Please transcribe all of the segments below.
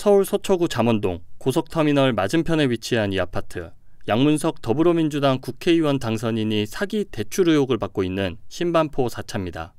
서울 서초구 잠원동 고속터미널 맞은편에 위치한 이 아파트. 양문석 더불어민주당 국회의원 당선인이 사기 대출 의혹을 받고 있는 신반포 4차입니다.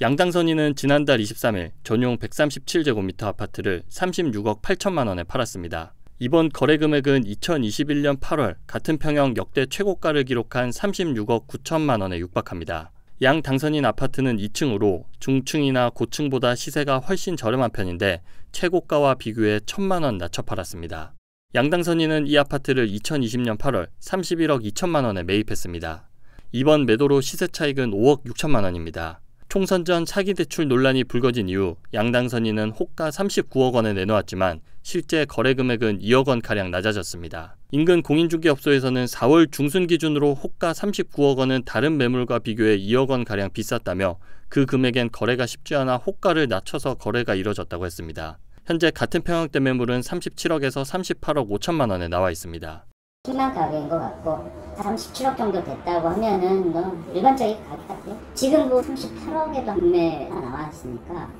양 당선인은 지난달 23일 전용 137제곱미터 아파트를 36억 8천만 원에 팔았습니다. 이번 거래 금액은 2021년 8월 같은 평형 역대 최고가를 기록한 36억 9천만 원에 육박합니다. 양 당선인 아파트는 2층으로 중층이나 고층보다 시세가 훨씬 저렴한 편인데 최고가와 비교해 천만 원 낮춰 팔았습니다. 양 당선인은 이 아파트를 2020년 8월 31억 2천만 원에 매입했습니다. 이번 매도로 시세 차익은 5억 6천만 원입니다. 총선 전 차기 대출 논란이 불거진 이후 양당 선인은 호가 39억 원을 내놓았지만 실제 거래 금액은 2억 원가량 낮아졌습니다. 인근 공인중개업소에서는 4월 중순 기준으로 호가 39억 원은 다른 매물과 비교해 2억 원가량 비쌌다며 그 금액엔 거래가 쉽지 않아 호가를 낮춰서 거래가 이뤄졌다고 했습니다. 현재 같은 평형대 매물은 37억에서 38억 5천만 원에 나와 있습니다. 희망 가게인 것 같고 37억 정도 됐다고 하면은 너무 뭐 일반적인 가게 같아요. 지금 뭐 38억에 판매가 나왔으니까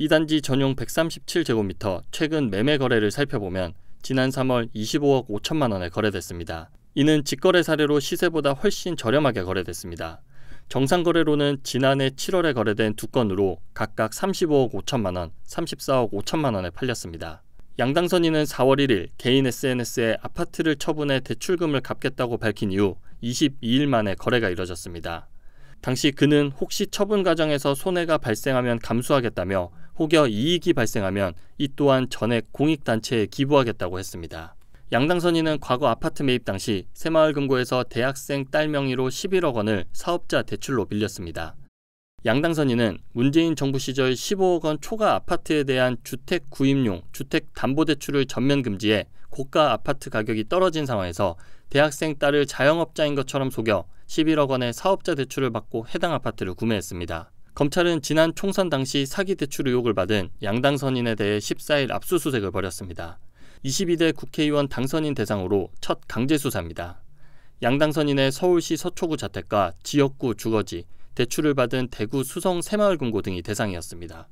2단지 전용 137제곱미터 최근 매매 거래를 살펴보면 지난 3월 25억 5천만 원에 거래됐습니다. 이는 직거래 사례로 시세보다 훨씬 저렴하게 거래됐습니다. 정상 거래로는 지난해 7월에 거래된 두 건으로 각각 35억 5천만 원, 34억 5천만 원에 팔렸습니다. 양당선인은 4월 1일 개인 SNS에 아파트를 처분해 대출금을 갚겠다고 밝힌 이후 22일 만에 거래가 이뤄졌습니다. 당시 그는 혹시 처분 과정에서 손해가 발생하면 감수하겠다며 혹여 이익이 발생하면 이 또한 전액 공익단체에 기부하겠다고 했습니다. 양당선인은 과거 아파트 매입 당시 새마을금고에서 대학생 딸 명의로 11억 원을 사업자 대출로 빌렸습니다. 양당선인은 문재인 정부 시절 15억 원 초과 아파트에 대한 주택 구입용 주택 담보대출을 전면 금지해 고가 아파트 가격이 떨어진 상황에서 대학생 딸을 자영업자인 것처럼 속여 11억 원의 사업자 대출을 받고 해당 아파트를 구매했습니다. 검찰은 지난 총선 당시 사기 대출 의혹을 받은 양당 선인에 대해 14일 압수수색을 벌였습니다. 22대 국회의원 당선인 대상으로 첫 강제 수사입니다. 양당 선인의 서울시 서초구 자택과 지역구 주거지, 대출을 받은 대구 수성 새마을금고 등이 대상이었습니다.